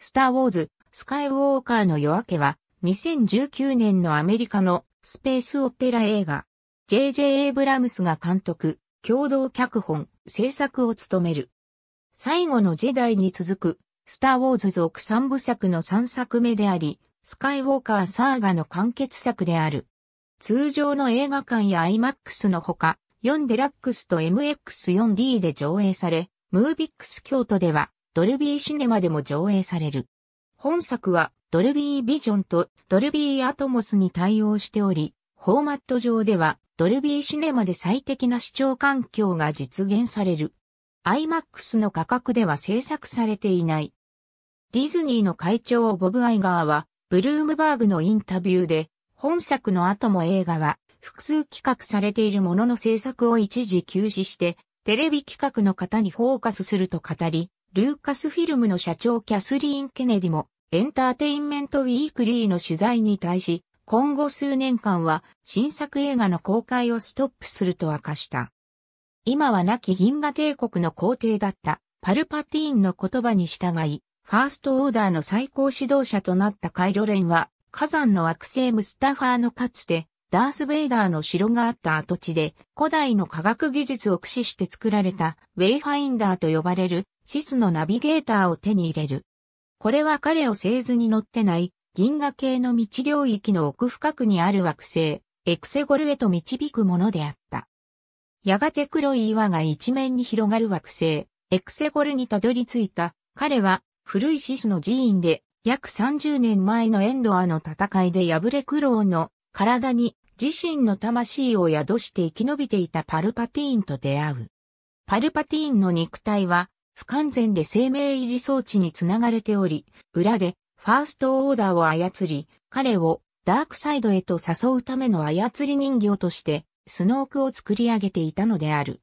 スター・ウォーズ、スカイ・ウォーカーの夜明けは、2019年のアメリカのスペースオペラ映画。J.J. エイブラムスが監督、共同脚本、制作を務める。最後のジェダイに続く、スター・ウォーズ続3部作の3作目であり、スカイ・ウォーカーサーガの完結作である。通常の映画館や IMAX のほか、4デラックスと MX4D で上映され、ムービックス京都ではドルビーシネマでも上映される。本作はドルビービジョンとドルビーアトモスに対応しており、フォーマット上ではドルビーシネマで最適な視聴環境が実現される。IMAX の価格では制作されていない。ディズニーの会長ボブ・アイガーは、ブルームバーグのインタビューで、本作の後も映画は複数企画されているものの制作を一時休止して、テレビ企画の方にフォーカスすると語り、ルーカスフィルムの社長キャスリーン・ケネディも、エンターテインメントウィークリーの取材に対し、今後数年間は新作映画の公開をストップすると明かした。今は亡き銀河帝国の皇帝だったパルパティーンの言葉に従い、ファーストオーダーの最高指導者となったカイロレンは、火山の惑星ムスタファーのかつてダース・ベイダーの城があった跡地で、古代の科学技術を駆使して作られた、ウェイファインダーと呼ばれる、シスのナビゲーターを手に入れる。これは彼を製図に乗ってない、銀河系の道領域の奥深くにある惑星、エクセゴルへと導くものであった。やがて黒い岩が一面に広がる惑星、エクセゴルにたどり着いた、彼は、古いシスの寺院で、約30年前のエンドアの戦いで敗れ苦労の体に自身の魂を宿して生き延びていたパルパティーンと出会う。パルパティーンの肉体は不完全で生命維持装置につながれており、裏でファーストオーダーを操り、彼をダークサイドへと誘うための操り人形としてスノークを作り上げていたのである。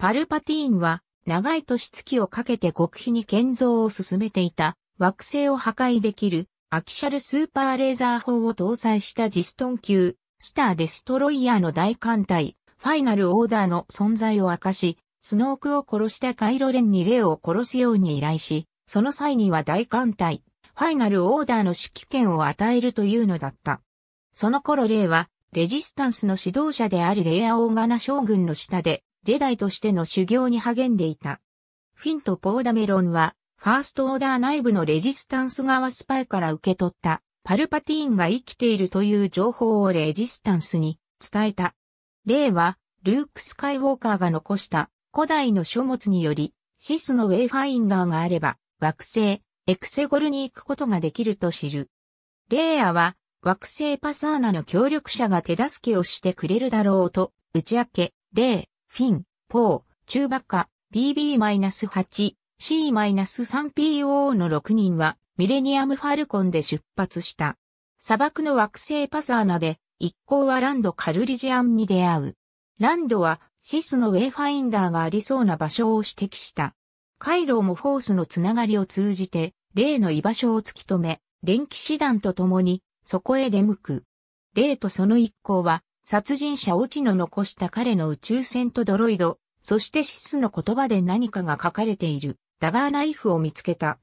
パルパティーンは長い年月をかけて極秘に建造を進めていた惑星を破壊できるアキシャルスーパーレーザー砲を搭載したジストン級スター・デストロイヤーの大艦隊、ファイナル・オーダーの存在を明かし、スノークを殺したカイロレンにレオを殺すように依頼し、その際には大艦隊、ファイナル・オーダーの指揮権を与えるというのだった。その頃レイは、レジスタンスの指導者であるレイア・オーガナ将軍の下で、ジェダイとしての修行に励んでいた。フィンとポーダメロンは、ファーストオーダー内部のレジスタンス側スパイから受け取った、パルパティーンが生きているという情報をレジスタンスに伝えた。例は、ルーク・スカイウォーカーが残した古代の書物により、シスのウェイファインダーがあれば、惑星、エクセゴルに行くことができると知る。レイアは、惑星パサーナの協力者が手助けをしてくれるだろうと、打ち明け、レイ、フィン、ポー、チューバッカ、BB-8、C-3PO の6人は、ミレニアムファルコンで出発した。砂漠の惑星パサーナで一行はランド・カルリジアンに出会う。ランドはシスのウェイファインダーがありそうな場所を指摘した。カイロもフォースのつながりを通じて、例の居場所を突き止め、連気師団と共に、そこへ出向く。例とその一行は、殺人者オチの残した彼の宇宙船とドロイド、そしてシスの言葉で何かが書かれている、ダガーナイフを見つけた。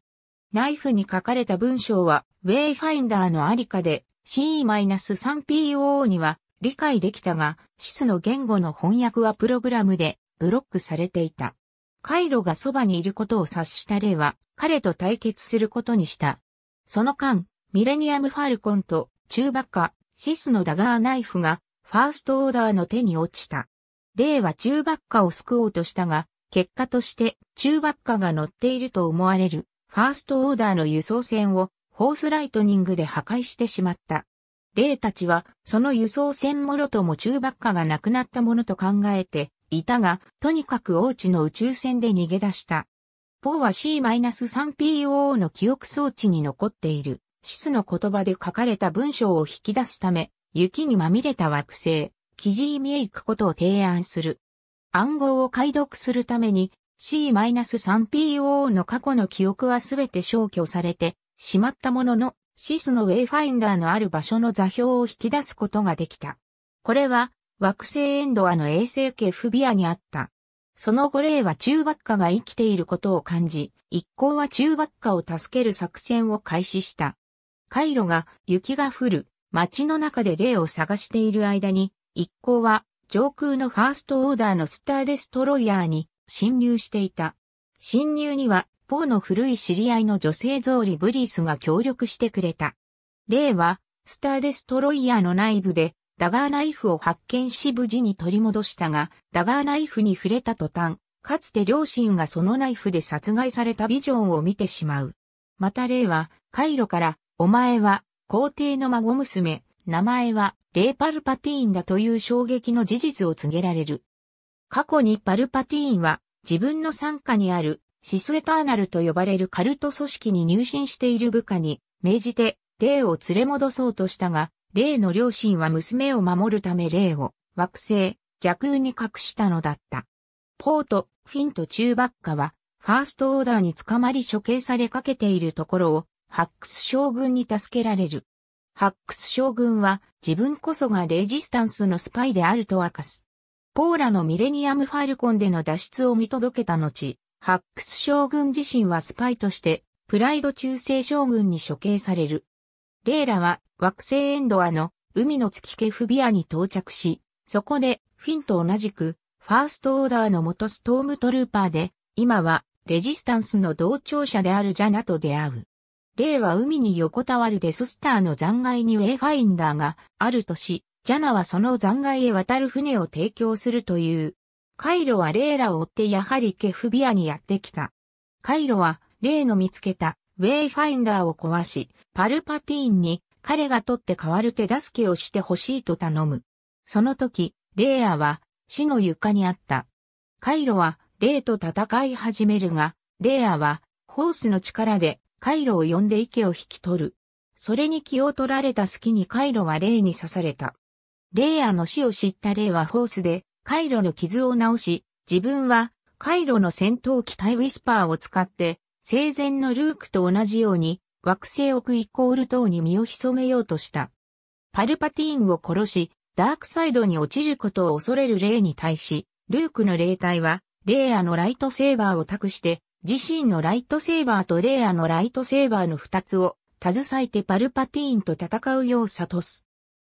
ナイフに書かれた文章は、ウェイファインダーのありかで、C-3PO には理解できたが、シスの言語の翻訳はプログラムでブロックされていた。回路がそばにいることを察した例は、彼と対決することにした。その間、ミレニアム・ファルコンと中馬鹿、シスのダガーナイフが、ファーストオーダーの手に落ちた。例は中バッを救おうとしたが、結果として中バッが乗っていると思われるファーストオーダーの輸送船をホースライトニングで破壊してしまった。霊たちは、その輸送船もろとも中ばっかがなくなったものと考えていたが、とにかく王地の宇宙船で逃げ出した。ポーは C-3PO の記憶装置に残っている、シスの言葉で書かれた文章を引き出すため、雪にまみれた惑星、キジーミへ行くことを提案する。暗号を解読するために、C-3PO の過去の記憶はすべて消去されてしまったものの、シスのウェイファインダーのある場所の座標を引き出すことができた。これは惑星エンドアの衛星系フビアにあった。その後例は中ばっかが生きていることを感じ、一行は中ばっかを助ける作戦を開始した。カイロが雪が降る街の中で霊を探している間に、一行は上空のファーストオーダーのスターデストロイヤーに侵入していた。侵入には、ポーの古い知り合いの女性ゾーリ・ブリースが協力してくれた。例は、スターデストロイヤーの内部で、ダガーナイフを発見し無事に取り戻したが、ダガーナイフに触れた途端、かつて両親がそのナイフで殺害されたビジョンを見てしまう。また例は、カイロから、お前は、皇帝の孫娘、名前は、レイ・パルパティーンだという衝撃の事実を告げられる。過去にパルパティーンは自分の傘下にあるシスエターナルと呼ばれるカルト組織に入信している部下に命じて霊を連れ戻そうとしたが、霊の両親は娘を守るため霊を惑星、弱空に隠したのだった。ポート、フィンと中バッカは、ファーストオーダーに捕まり処刑されかけているところを、ハックス将軍に助けられる。ハックス将軍は自分こそがレジスタンスのスパイであると明かす。ポーラのミレニアム・ファルコンでの脱出を見届けた後、ハックス将軍自身はスパイとして、プライド中世将軍に処刑される。レイラは惑星エンドアの海の月ケフビアに到着し、そこでフィンと同じくファーストオーダーの元ストームトルーパーで、今はレジスタンスの同調者であるジャナと出会う。レイは海に横たわるデススターの残骸にウェイファインダーがあるとし、ジャナはその残骸へ渡る船を提供するという。カイロはレイラを追ってやはりケフビアにやってきた。カイロはレイの見つけたウェイファインダーを壊し、パルパティーンに彼が取って代わる手助けをしてほしいと頼む。その時、レイアは死の床にあった。カイロはレイと戦い始めるが、レイアはホースの力でカイロを呼んで池を引き取る。それに気を取られた隙にカイロはレイに刺された。レイヤの死を知ったレイはホースで、カイロの傷を治し、自分は、カイロの戦闘機体ウィスパーを使って、生前のルークと同じように、惑星オクイコール等に身を潜めようとした。パルパティーンを殺し、ダークサイドに落ちることを恐れるイに対し、ルークの霊体は、レイヤのライトセーバーを託して、自身のライトセーバーとレイヤのライトセーバーの二つを、携えてパルパティーンと戦うよう悟す。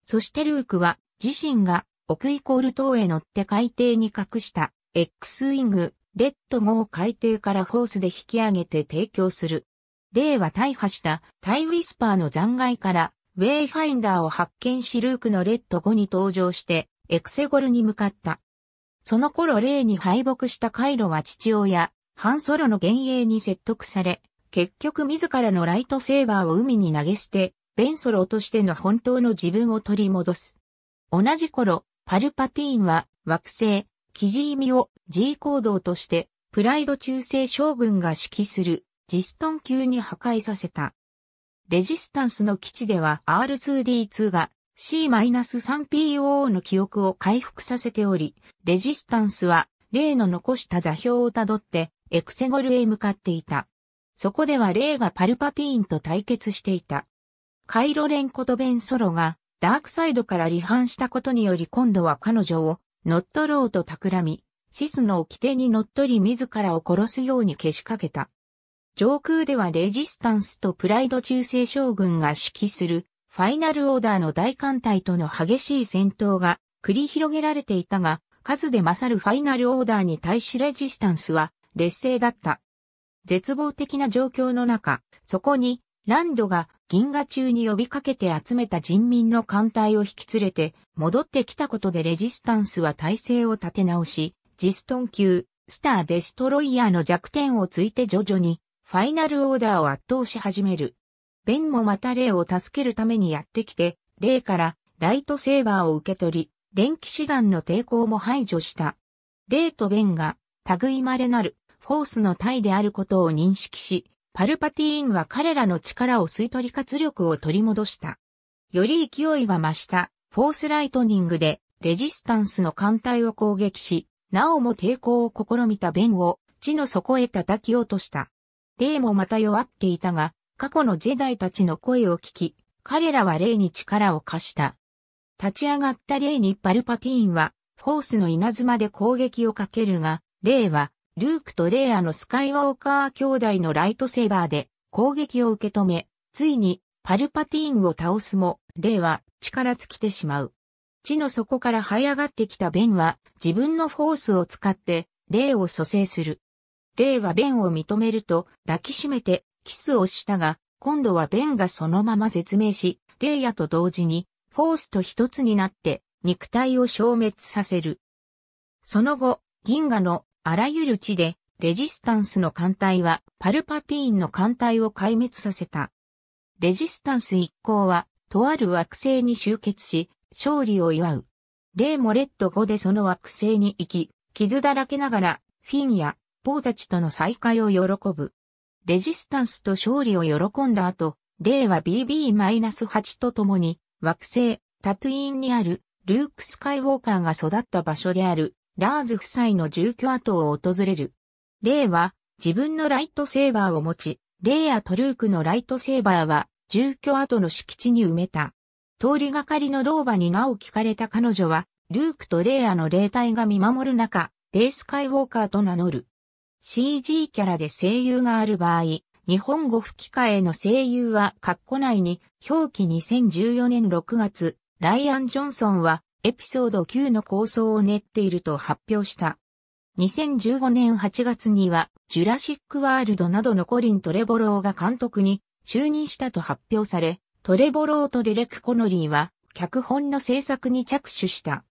そしてルークは、自身が奥イコール島へ乗って海底に隠した X ウィングレッド号を海底からホースで引き上げて提供する。例は大破したタイウィスパーの残骸からウェイファインダーを発見しルークのレッド5に登場してエクセゴルに向かった。その頃例に敗北したカイロは父親、ハンソロの幻影に説得され、結局自らのライトセーバーを海に投げ捨て、ベンソロとしての本当の自分を取り戻す。同じ頃、パルパティーンは惑星、キジイミを G 行動として、プライド中世将軍が指揮するジストン級に破壊させた。レジスタンスの基地では R2D2 が C-3PO の記憶を回復させており、レジスタンスは例の残した座標をたどってエクセゴルへ向かっていた。そこでは例がパルパティーンと対決していた。カイロレンコとベンソロがダークサイドから離反したことにより今度は彼女を乗っ取ろうと企み、シスの掟に乗っ取り自らを殺すようにけしかけた。上空ではレジスタンスとプライド中世将軍が指揮するファイナルオーダーの大艦隊との激しい戦闘が繰り広げられていたが、数で勝るファイナルオーダーに対しレジスタンスは劣勢だった。絶望的な状況の中、そこにランドが銀河中に呼びかけて集めた人民の艦隊を引き連れて戻ってきたことでレジスタンスは体制を立て直し、ジストン級、スター・デストロイヤーの弱点をついて徐々にファイナルオーダーを圧倒し始める。ベンもまたレイを助けるためにやってきて、レイからライトセーバーを受け取り、電気士団の抵抗も排除した。レイとベンが、類まれなる、フォースの体であることを認識し、パルパティーンは彼らの力を吸い取り活力を取り戻した。より勢いが増したフォースライトニングでレジスタンスの艦隊を攻撃し、なおも抵抗を試みたベンを地の底へ叩き落とした。霊もまた弱っていたが、過去のジェダイたちの声を聞き、彼らは霊に力を貸した。立ち上がった霊にパルパティーンは、フォースの稲妻で攻撃をかけるが、霊はルークとレイアのスカイウォーカー兄弟のライトセーバーで攻撃を受け止め、ついにパルパティーンを倒すも、レイは力尽きてしまう。地の底から這い上がってきたベンは自分のフォースを使ってレイを蘇生する。レイはベンを認めると抱きしめてキスをしたが、今度はベンがそのまま絶命し、レイヤと同時にフォースと一つになって肉体を消滅させる。その後、銀河のあらゆる地で、レジスタンスの艦隊はパルパティーンの艦隊を壊滅させた。レジスタンス一行は、とある惑星に集結し、勝利を祝う。レもモレット5でその惑星に行き、傷だらけながら、フィンやポーたちとの再会を喜ぶ。レジスタンスと勝利を喜んだ後、レは BB-8 と共に、惑星、タトゥイーンにある、ルーク・スカイウォーカーが育った場所である、ラーズ夫妻の住居跡を訪れる。レイは自分のライトセーバーを持ち、レイやトルークのライトセーバーは住居跡の敷地に埋めた。通りがかりの老婆に名を聞かれた彼女は、ルークとレイヤの霊体が見守る中、レイスカイウォーカーと名乗る。CG キャラで声優がある場合、日本語吹き替えの声優は括弧内に、表記2014年6月、ライアン・ジョンソンはエピソード9の構想を練っていると発表した。2015年8月には、ジュラシックワールドなどのコリン・トレボローが監督に就任したと発表され、トレボローとデレク・コノリーは、脚本の制作に着手した。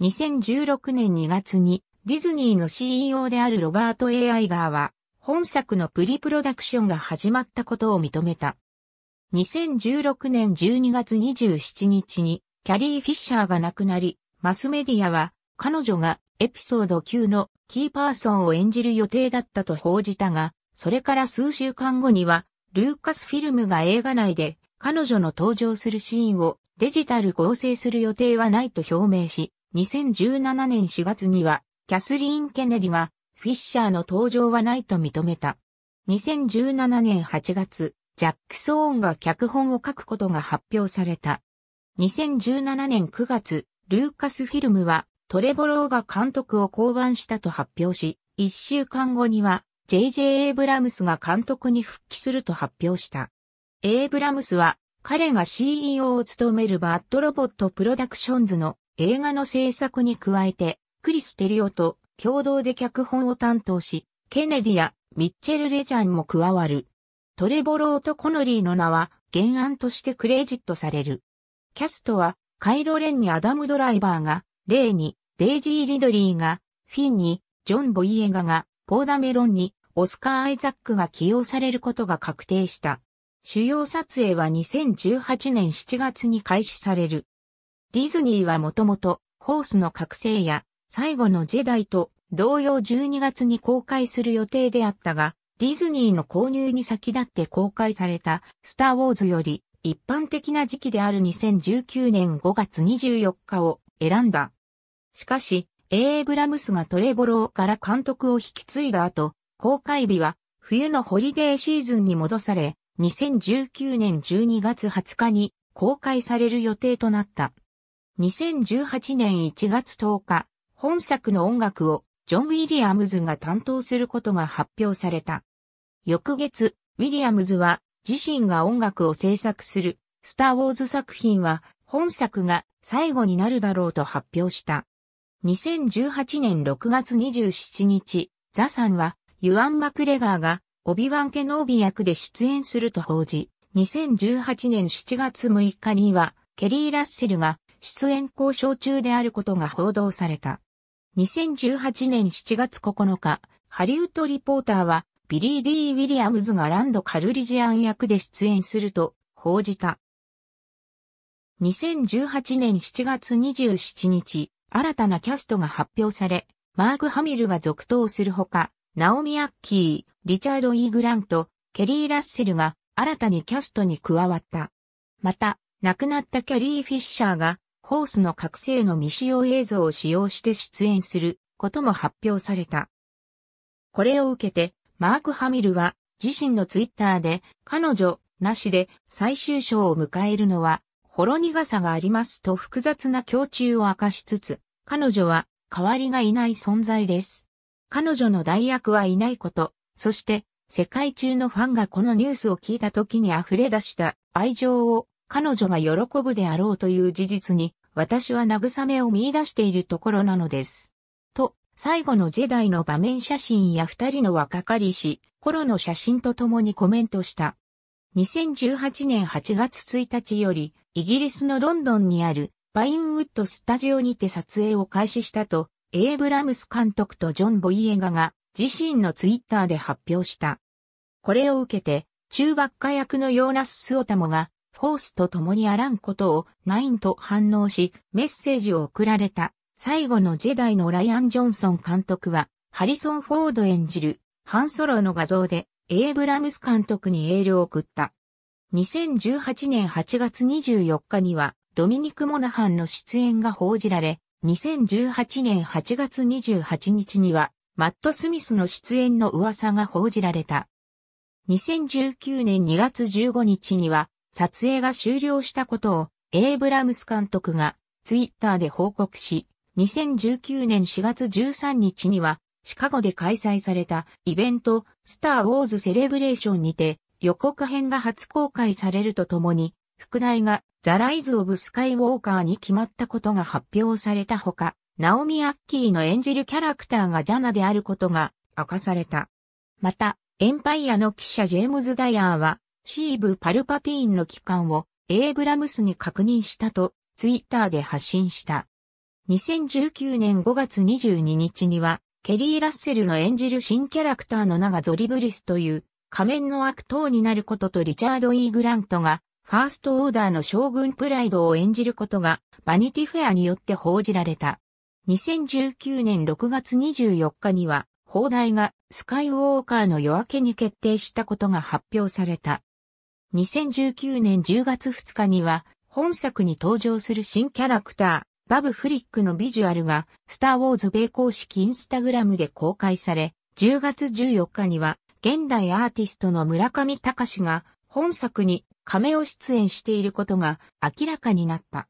2016年2月に、ディズニーの CEO であるロバート・ A・ アイガーは、本作のプリプロダクションが始まったことを認めた。2016年12月27日にキャリー・フィッシャーが亡くなり、マスメディアは彼女がエピソード9のキーパーソンを演じる予定だったと報じたが、それから数週間後には、ルーカスフィルムが映画内で彼女の登場するシーンをデジタル合成する予定はないと表明し、2017年4月にはキャスリーン・ケネディがフィッシャーの登場はないと認めた。2017年8月、ジャック・ソーンが脚本を書くことが発表された。2017年9月、ルーカスフィルムはトレボローが監督を降板したと発表し、1週間後には J.J. エイブラムスが監督に復帰すると発表した。エイブラムスは彼が CEO を務めるバッドロボットプロダクションズの映画の制作に加えて、クリス・テリオと共同で脚本を担当し、ケネディやミッチェル・レジャンも加わる。トレボローとコノリーの名は原案としてクレジットされる。キャストは、カイロレンにアダム・ドライバーが、レイに、デイジー・リドリーが、フィンに、ジョン・ボイエガが、ポーダ・メロンに、オスカー・アイザックが起用されることが確定した。主要撮影は2018年7月に開始される。ディズニーはもともと、ホースの覚醒や、最後のジェダイと、同様12月に公開する予定であったが、ディズニーの購入に先立って公開された、スター・ウォーズより、一般的な時期である2019年5月24日を選んだ。しかし、エイブラムスがトレボローから監督を引き継いだ後、公開日は冬のホリデーシーズンに戻され、2019年12月20日に公開される予定となった。2018年1月10日、本作の音楽をジョン・ウィリアムズが担当することが発表された。翌月、ウィリアムズは自身が音楽を制作するスター・ウォーズ作品は本作が最後になるだろうと発表した。2018年6月27日、ザさんはユアン・マクレガーがオビワン・ケノービ役で出演すると報じ、2018年7月6日にはケリー・ラッセルが出演交渉中であることが報道された。2018年7月9日、ハリウッドリポーターはビリー・ディー・ウィリアムズがランド・カルリジアン役で出演すると報じた。2018年7月27日、新たなキャストが発表され、マーク・ハミルが続投するほか、ナオミ・アッキー、リチャード・イーグラント、ケリー・ラッセルが新たにキャストに加わった。また、亡くなったキャリー・フィッシャーが、ホースの覚醒の未使用映像を使用して出演することも発表された。これを受けて、マーク・ハミルは自身のツイッターで彼女なしで最終章を迎えるのはほろ苦さがありますと複雑な胸中を明かしつつ、彼女は代わりがいない存在です。彼女の代役はいないこと、そして世界中のファンがこのニュースを聞いた時に溢れ出した愛情を彼女が喜ぶであろうという事実に私は慰めを見出しているところなのです。最後のジェダイの場面写真や二人の若かりし、頃の写真と共にコメントした。2018年8月1日より、イギリスのロンドンにある、バインウッドスタジオにて撮影を開始したと、エイブラムス監督とジョン・ボイエガが自身のツイッターで発表した。これを受けて、中爆下役のヨーナス・スオタモが、フォースと共にあらんことをナインと反応し、メッセージを送られた。最後のジェダイのライアン・ジョンソン監督は、ハリソン・フォード演じる、ハンソロの画像で、エイブラムス監督にエールを送った。2018年8月24日には、ドミニク・モナハンの出演が報じられ、2018年8月28日には、マット・スミスの出演の噂が報じられた。2019年2月15日には、撮影が終了したことを、エイブラムス監督が、ツイッターで報告し、2019年4月13日には、シカゴで開催されたイベント、スター・ウォーズ・セレブレーションにて、予告編が初公開されるとともに、副題がザ・ライズ・オブ・スカイ・ウォーカーに決まったことが発表されたほか、ナオミ・アッキーの演じるキャラクターがジャナであることが明かされた。また、エンパイアの記者ジェームズ・ダイヤーは、シーブ・パルパティーンの帰還をエイブラムスに確認したと、ツイッターで発信した。2019年5月22日には、ケリー・ラッセルの演じる新キャラクターの名がゾリブリスという仮面の悪党になることとリチャード・イーグラントがファーストオーダーの将軍プライドを演じることがバニティフェアによって報じられた。2019年6月24日には、放題がスカイウォーカーの夜明けに決定したことが発表された。2019年10月2日には、本作に登場する新キャラクター。バブ・フリックのビジュアルが、スター・ウォーズ米公式インスタグラムで公開され、10月14日には、現代アーティストの村上隆が、本作に亀を出演していることが明らかになった。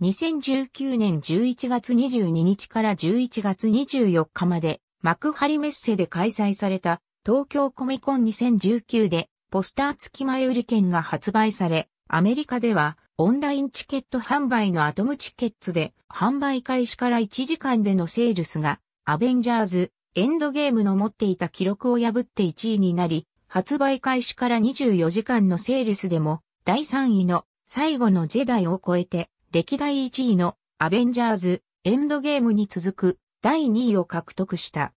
2019年11月22日から11月24日まで幕張メッセで開催された東京コミコン2019でポスター付き前売り券が発売され、アメリカではオンラインチケット販売のアトムチケッツで販売開始から1時間でのセールスがアベンジャーズエンドゲームの持っていた記録を破って1位になり発売開始から24時間のセールスでも第3位の最後のジェダイを超えて歴代1位のアベンジャーズエンドゲームに続く第2位を獲得した。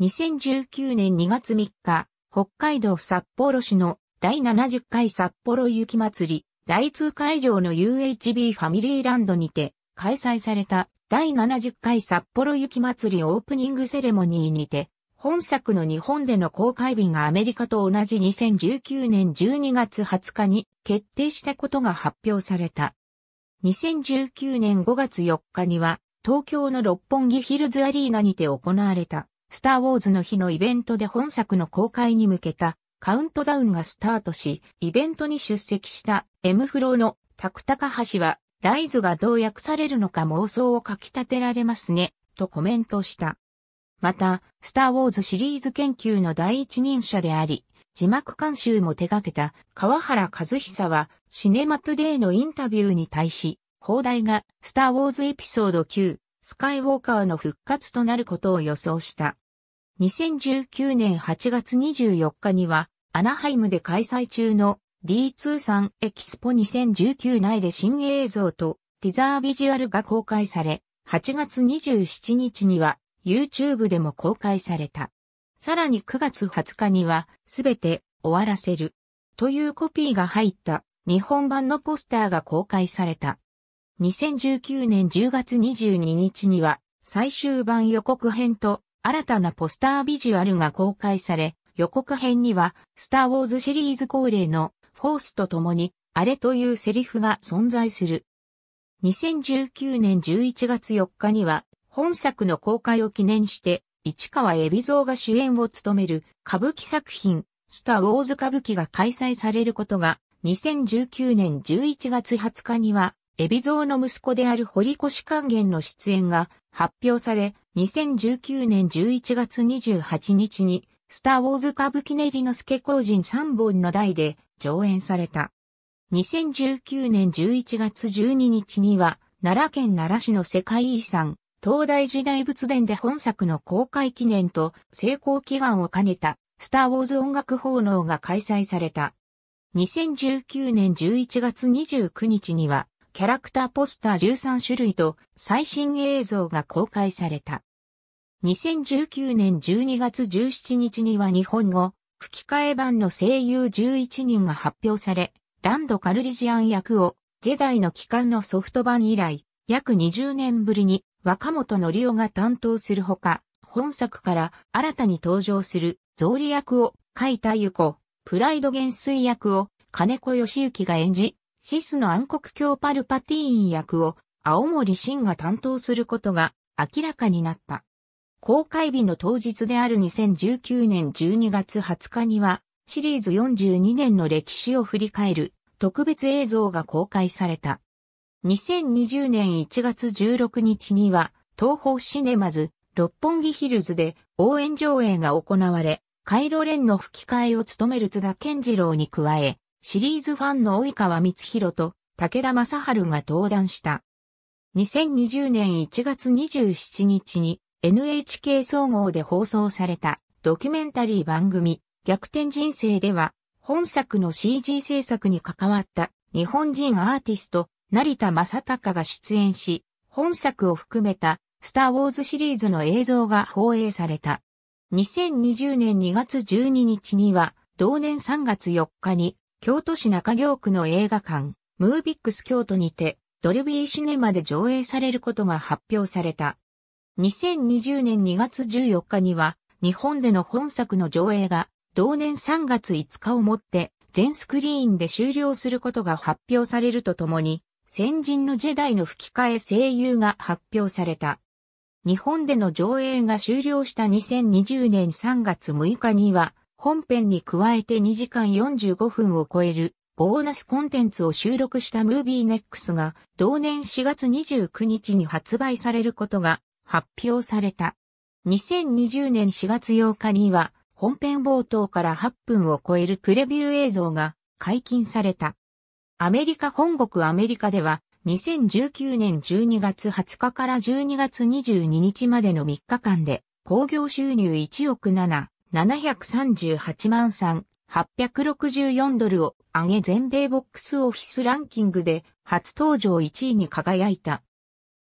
2019年2月3日、北海道札幌市の第70回札幌雪祭り第2会場の UHB ファミリーランドにて開催された第70回札幌雪祭りオープニングセレモニーにて、本作の日本での公開日がアメリカと同じ2019年12月20日に決定したことが発表された。2019年5月4日には、東京の六本木ヒルズアリーナにて行われた、スターウォーズの日のイベントで本作の公開に向けたカウントダウンがスタートし、イベントに出席した M フローのタクタカハシは、イズがどう訳されるのか妄想をかき立てられますね、とコメントした。また、スター・ウォーズシリーズ研究の第一人者であり、字幕監修も手掛けた川原和久は、シネマトゥデイのインタビューに対し、放題がスター・ウォーズエピソード9、スカイウォーカーの復活となることを予想した。2019年8月24日には、アナハイムで開催中の D2 3エキスポ2019内で新映像とティザービジュアルが公開され、8月27日には YouTube でも公開された。さらに9月20日にはすべて終わらせるというコピーが入った日本版のポスターが公開された。2019年10月22日には最終版予告編と新たなポスタービジュアルが公開され、予告編にはスターウォーズシリーズ恒例のフォースと共に、あれというセリフが存在する。2019年11月4日には、本作の公開を記念して、市川海老蔵が主演を務める歌舞伎作品、スター・ウォーズ歌舞伎が開催されることが、2019年11月20日には、海老蔵の息子である堀越還元の出演が発表され、2019年11月28日に、スター・ウォーズ歌舞伎練りの助公人3本の台で上演された。2019年11月12日には、奈良県奈良市の世界遺産、東大時代仏殿で本作の公開記念と成功祈願を兼ねた、スター・ウォーズ音楽奉納が開催された。2019年11月29日には、キャラクターポスター13種類と最新映像が公開された。2019年12月17日には日本語、吹き替え版の声優11人が発表され、ランド・カルリジアン役を、ジェダイの帰還のソフト版以来、約20年ぶりに若本のりおが担当するほか、本作から新たに登場するゾーリ役を書いたゆこ、プライド元帥役を金子義行が演じ、シスの暗黒教パルパティーン役を青森真が担当することが明らかになった。公開日の当日である2019年12月20日には、シリーズ42年の歴史を振り返る特別映像が公開された。2020年1月16日には、東方シネマズ、六本木ヒルズで応援上映が行われ、カイロレンの吹き替えを務める津田健次郎に加え、シリーズファンの及川光弘と武田正春が登壇した。2020年1月27日に NHK 総合で放送されたドキュメンタリー番組逆転人生では本作の CG 制作に関わった日本人アーティスト成田正隆が出演し本作を含めたスター・ウォーズシリーズの映像が放映された。2020年2月12日には、同年3月4日に、京都市中京区の映画館、ムービックス京都にて、ドルビーシネマで上映されることが発表された。2020年2月14日には、日本での本作の上映が、同年3月5日をもって、全スクリーンで終了することが発表されるとともに、先人のジェダイの吹き替え声優が発表された。日本での上映が終了した2020年3月6日には、本編に加えて2時間45分を超えるボーナスコンテンツを収録したムービーネックスが同年4月29日に発売されることが発表された。2020年4月8日には本編冒頭から8分を超えるプレビュー映像が解禁された。アメリカ本国アメリカでは2019年12月20日から12月22日までの3日間で興行収入1億7、738万3、864ドルを上げ全米ボックスオフィスランキングで初登場1位に輝いた。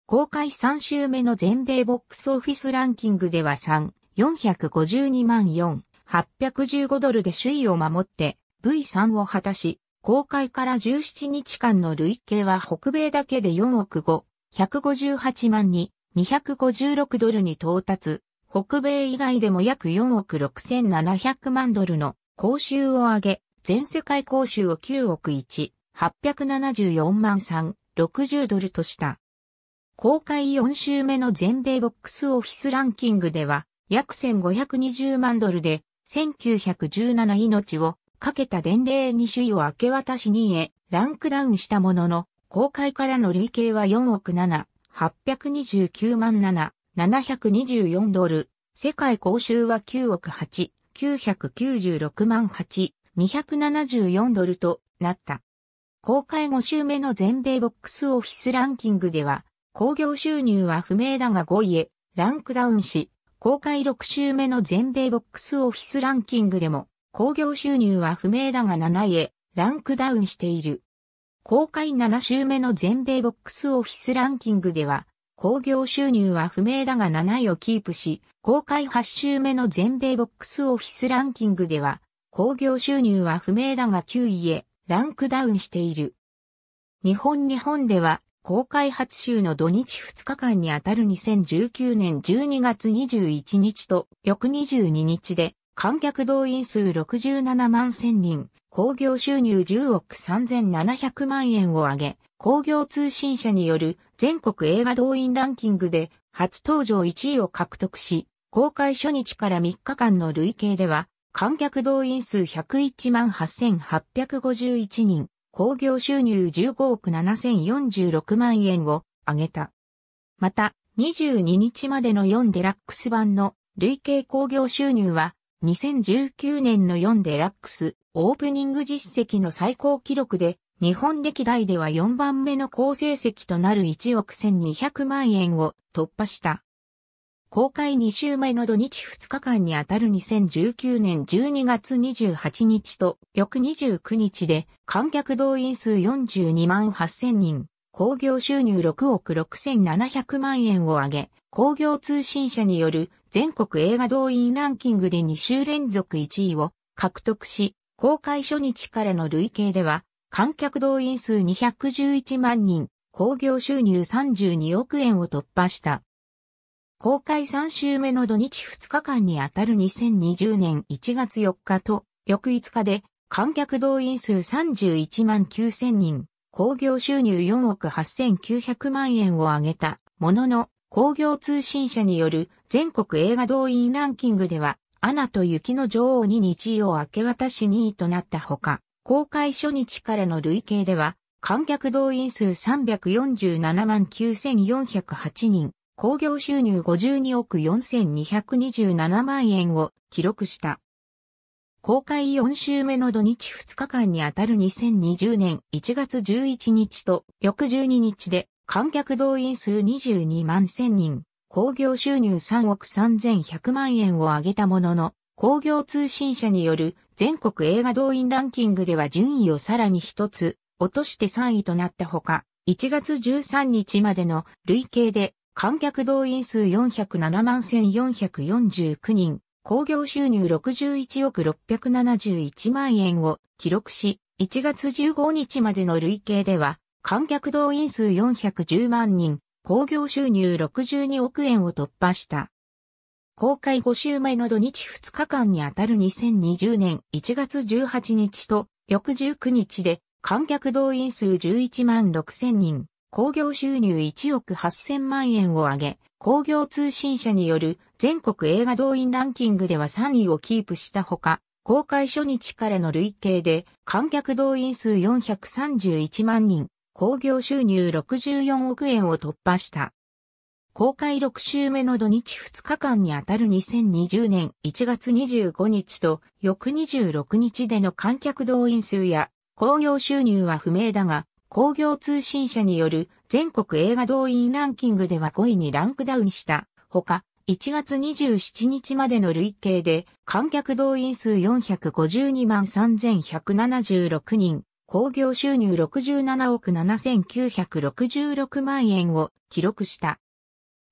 公開3週目の全米ボックスオフィスランキングでは3、452万4、815ドルで首位を守って V3 を果たし、公開から17日間の累計は北米だけで4億5、158万2、256ドルに到達、北米以外でも約4億6700万ドルの公衆を上げ、全世界公衆を9億1、874万3、60ドルとした。公開4週目の全米ボックスオフィスランキングでは、約1520万ドルで、1917命をかけた伝令に首位を明け渡し2位へランクダウンしたものの、公開からの累計は4億7、829万7、724ドル、世界公衆は9億8、996万8、274ドルとなった。公開5週目の全米ボックスオフィスランキングでは、興行収入は不明だが5位へランクダウンし、公開6週目の全米ボックスオフィスランキングでも、興行収入は不明だが7位へランクダウンしている。公開7週目の全米ボックスオフィスランキングでは、興行収入は不明だが7位をキープし、公開8週目の全米ボックスオフィスランキングでは、興行収入は不明だが9位へランクダウンしている。日本日本では、公開初週の土日2日間にあたる2019年12月21日と翌22日で観客動員数67万1000人、興行収入10億3700万円を上げ、興行通信社による全国映画動員ランキングで初登場1位を獲得し、公開初日から3日間の累計では、観客動員数101万8851人、興行収入15億7046万円を上げた。また、22日までの4デラックス版の累計興行収入は、2019年の4デラックスオープニング実績の最高記録で、日本歴代では4番目の高成績となる1億1200万円を突破した。公開2週前の土日2日間にあたる2019年12月28日と翌29日で観客動員数42万8000人、工業収入6億6700万円を上げ、工業通信社による全国映画動員ランキングで2週連続1位を獲得し、公開初日からの累計では、観客動員数211万人、興行収入32億円を突破した。公開3週目の土日2日間にあたる2020年1月4日と翌5日で観客動員数31万9000人、興行収入4億8900万円を上げたものの、工業通信社による全国映画動員ランキングでは、アナと雪の女王に日位を明け渡し2位となったほか、公開初日からの累計では、観客動員数347万9408人、興行収入52億4227万円を記録した。公開4週目の土日2日間にあたる2020年1月11日と翌12日で観客動員数22万1000人、興行収入3億3100万円を上げたものの、工業通信社による全国映画動員ランキングでは順位をさらに一つ落として3位となったほか、1月13日までの累計で観客動員数407万1449人、興行収入61億671万円を記録し、1月15日までの累計では、観客動員数410万人、興行収入62億円を突破した。公開5週前の土日2日間にあたる2020年1月18日と翌19日で観客動員数11万6千人、工業収入1億8000万円を上げ、工業通信社による全国映画動員ランキングでは3位をキープしたほか、公開初日からの累計で観客動員数431万人、工業収入64億円を突破した。公開6週目の土日2日間にあたる2020年1月25日と翌26日での観客動員数や工業収入は不明だが、工業通信社による全国映画動員ランキングでは5位にランクダウンしたほか、1月27日までの累計で観客動員数452万3176人、工業収入67億7966万円を記録した。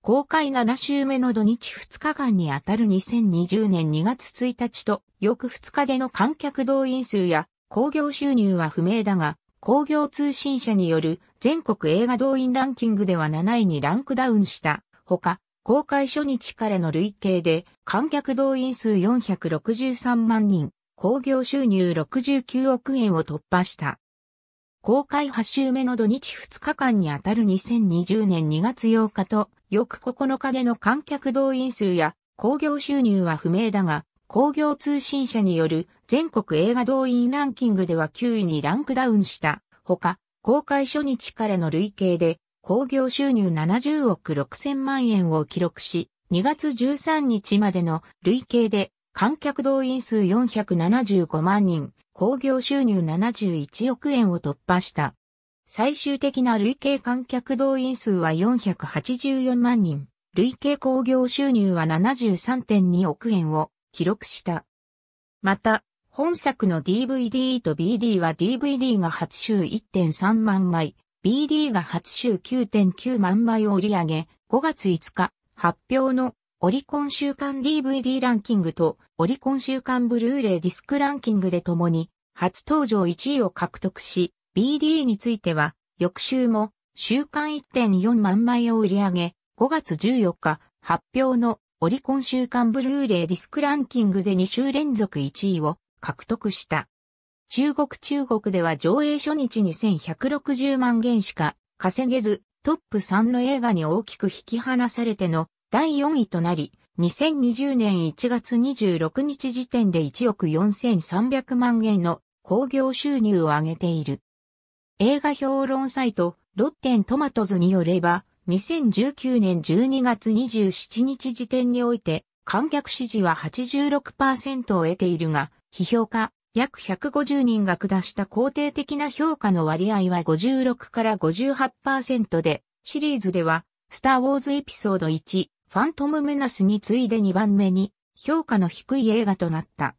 公開7週目の土日2日間にあたる2020年2月1日と翌2日での観客動員数や工業収入は不明だが、工業通信社による全国映画動員ランキングでは7位にランクダウンしたほか、公開初日からの累計で観客動員数463万人、工業収入69億円を突破した。公開8週目の土日2日間にあたる2020年2月8日と翌9日での観客動員数や工業収入は不明だが、工業通信社による全国映画動員ランキングでは9位にランクダウンした。ほか、公開初日からの累計で、興行収入70億6000万円を記録し、2月13日までの累計で、観客動員数475万人、興行収入71億円を突破した。最終的な累計観客動員数は484万人、累計興行収入は73.2億円を記録した。また、本作の DVD と BD は DVD が初週1.3万枚、BD が初週9.9万枚を売り上げ、5月5日発表のオリコン週間 DVD ランキングとオリコン週間ブルーレイディスクランキングでともに初登場1位を獲得し、BD については翌週も週間1.4万枚を売り上げ、5月14日発表のオリコン週間ブルーレイディスクランキングで2週連続1位を獲得した。中国中国では上映初日に1160万元しか稼げず、トップ3の映画に大きく引き離されての第4位となり、2020年1月26日時点で1億4300万円の興行収入を上げている。映画評論サイト、ロッテントマトズによれば、2019年12月27日時点において、観客支持は86%を得ているが、批評家、約150人が下した肯定的な評価の割合は56から58%で、シリーズでは、スター・ウォーズエピソード1、ファントム・メナスに次いで2番目に、評価の低い映画となった。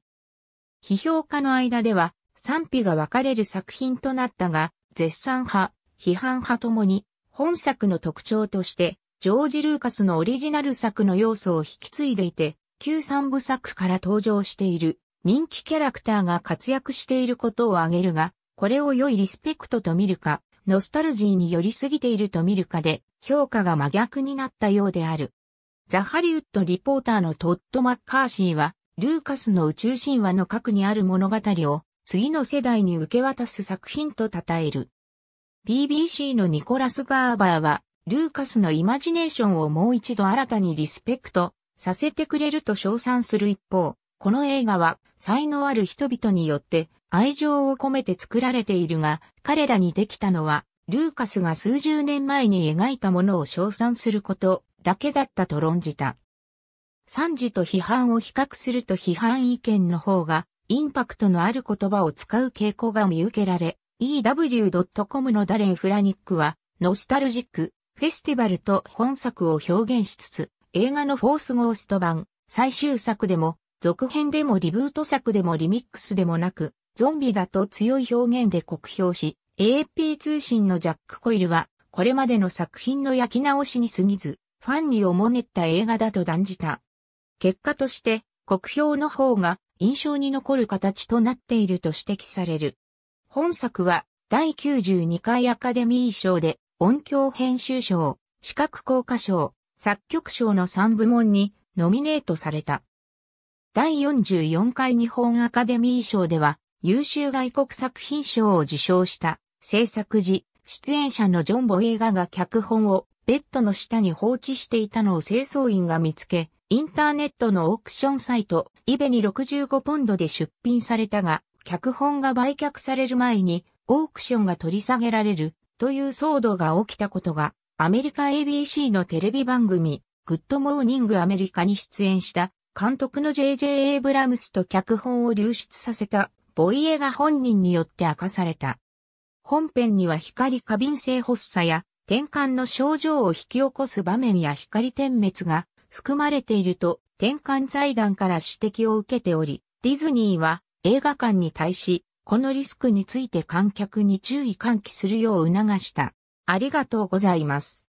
批評家の間では、賛否が分かれる作品となったが、絶賛派、批判派ともに、本作の特徴として、ジョージ・ルーカスのオリジナル作の要素を引き継いでいて、旧三部作から登場している。人気キャラクターが活躍していることを挙げるが、これを良いリスペクトと見るか、ノスタルジーに寄りすぎていると見るかで、評価が真逆になったようである。ザ・ハリウッドリポーターのトッド・マッカーシーは、ルーカスの宇宙神話の核にある物語を、次の世代に受け渡す作品と称える。BBC のニコラス・バーバーは、ルーカスのイマジネーションをもう一度新たにリスペクトさせてくれると称賛する一方、この映画は才能ある人々によって愛情を込めて作られているが、彼らにできたのは、ルーカスが数十年前に描いたものを称賛することだけだったと論じた。賛辞と批判を比較すると批判意見の方がインパクトのある言葉を使う傾向が見受けられ、ew.com のダレン・フラニックは、ノスタルジック、フェスティバルと本作を表現しつつ、映画のフォースゴースト版、最終作でも、続編でもリブート作でもリミックスでもなく、ゾンビだと強い表現で酷評し、a p 通信のジャック・コイルは、これまでの作品の焼き直しに過ぎず、ファンにおもねった映画だと断じた。結果として、酷評の方が印象に残る形となっていると指摘される。本作は、第92回アカデミー賞で、音響編集賞、視覚効果賞、作曲賞の3部門にノミネートされた。第44回日本アカデミー賞では優秀外国作品賞を受賞した制作時、出演者のジョンボ映画が脚本をベッドの下に放置していたのを清掃員が見つけ、インターネットのオークションサイト、イベに65ポンドで出品されたが、脚本が売却される前にオークションが取り下げられるという騒動が起きたことが、アメリカ ABC のテレビ番組、グッドモーニングアメリカに出演した監督の J.J. エイブラムスと脚本を流出させた、ボイエが本人によって明かされた。本編には光過敏性発作や、転換の症状を引き起こす場面や光点滅が含まれていると、転換財団から指摘を受けており、ディズニーは映画館に対し、このリスクについて観客に注意喚起するよう促した。ありがとうございます。